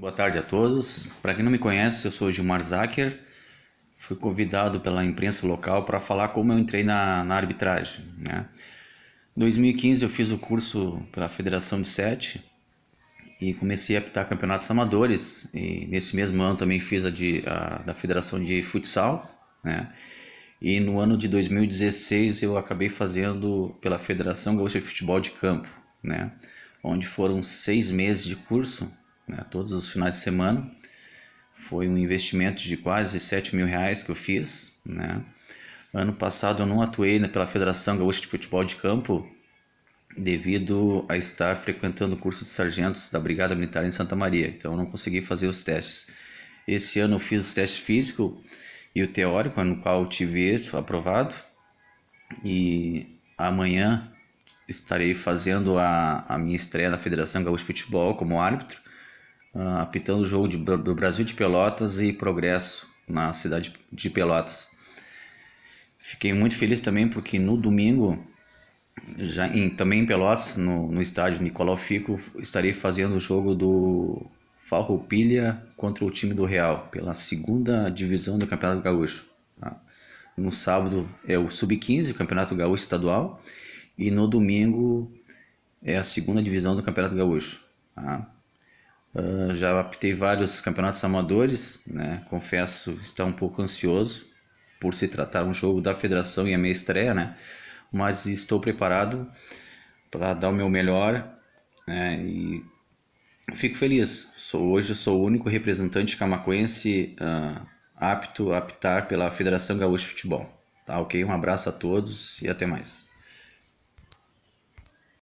Boa tarde a todos. Para quem não me conhece, eu sou Gilmar Zacher. Fui convidado pela imprensa local para falar como eu entrei na, na arbitragem. Né? Em 2015 eu fiz o curso pela Federação de Sete e comecei a apitar campeonatos amadores. E nesse mesmo ano também fiz a, de, a da Federação de Futsal. Né? E no ano de 2016 eu acabei fazendo pela Federação Gaúcha de Futebol de Campo, né? onde foram seis meses de curso né, todos os finais de semana. Foi um investimento de quase 7 mil reais que eu fiz. Né? Ano passado eu não atuei né, pela Federação Gaúcha de Futebol de Campo devido a estar frequentando o curso de sargentos da Brigada Militar em Santa Maria, então eu não consegui fazer os testes. Esse ano eu fiz os testes físico e o teórico, no qual tive esse aprovado, e amanhã estarei fazendo a, a minha estreia na Federação Gaúcha de Futebol como árbitro uh, apitando o jogo de, do Brasil de Pelotas e Progresso na cidade de Pelotas. Fiquei muito feliz também porque no domingo, já em, também em Pelotas, no, no estádio Nicolau Fico, estarei fazendo o jogo do Farroupilha contra o time do Real pela segunda divisão do Campeonato Gaúcho. Tá? No sábado é o Sub-15, Campeonato Gaúcho Estadual, e no domingo é a segunda divisão do Campeonato Gaúcho. Tá? Ah, já apitei vários campeonatos amadores, né? confesso estar um pouco ansioso por se tratar um jogo da federação e a minha estreia, né? mas estou preparado para dar o meu melhor né? e fico feliz. Sou, hoje sou o único representante camacoense uh, ah, apto a apitar pela Federação Gaúcha de Futebol. Tá ok? Um abraço a todos e até mais.